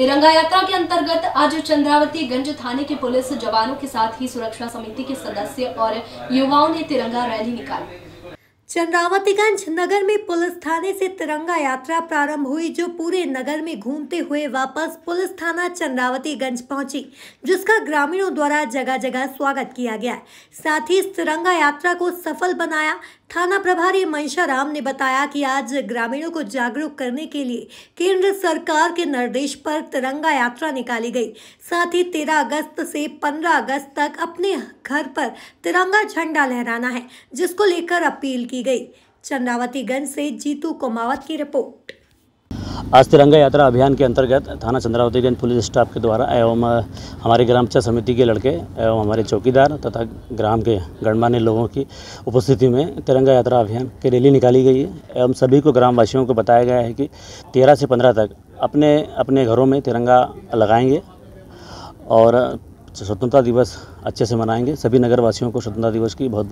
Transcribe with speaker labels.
Speaker 1: तिरंगा यात्रा के अंतर्गत आज चंद्रावती गंज थाने के पुलिस जवानों के साथ ही सुरक्षा समिति के सदस्य और युवाओं ने तिरंगा रैली निकाली चंद्रावतीगंज नगर में पुलिस थाने से तिरंगा यात्रा प्रारंभ हुई जो पूरे नगर में घूमते हुए वापस पुलिस थाना चंद्रावतीगंज पहुंची जिसका ग्रामीणों द्वारा जगह जगह स्वागत किया गया साथ ही इस तिरंगा यात्रा को सफल बनाया थाना प्रभारी राम ने बताया कि आज ग्रामीणों को जागरूक करने के लिए केंद्र सरकार के निर्देश पर तिरंगा यात्रा निकाली गई साथ ही 13 अगस्त से 15 अगस्त तक अपने घर पर तिरंगा झंडा लहराना है जिसको लेकर अपील की गई चंद्रावतीगंज से जीतू कुमावत की रिपोर्ट
Speaker 2: आज तिरंगा यात्रा अभियान के अंतर्गत थाना चंद्रावतीगंज पुलिस स्टाफ के द्वारा एवं हमारे ग्राम पंचायत समिति के लड़के एवं हमारे चौकीदार तथा ग्राम के गणमान्य लोगों की उपस्थिति में तिरंगा यात्रा अभियान की रैली निकाली गई है एवं सभी को ग्रामवासियों को बताया गया है कि तेरह से पंद्रह तक अपने अपने घरों में तिरंगा लगाएंगे और स्वतंत्रता दिवस अच्छे से मनाएंगे सभी नगरवासियों को स्वतंत्रता दिवस की बहुत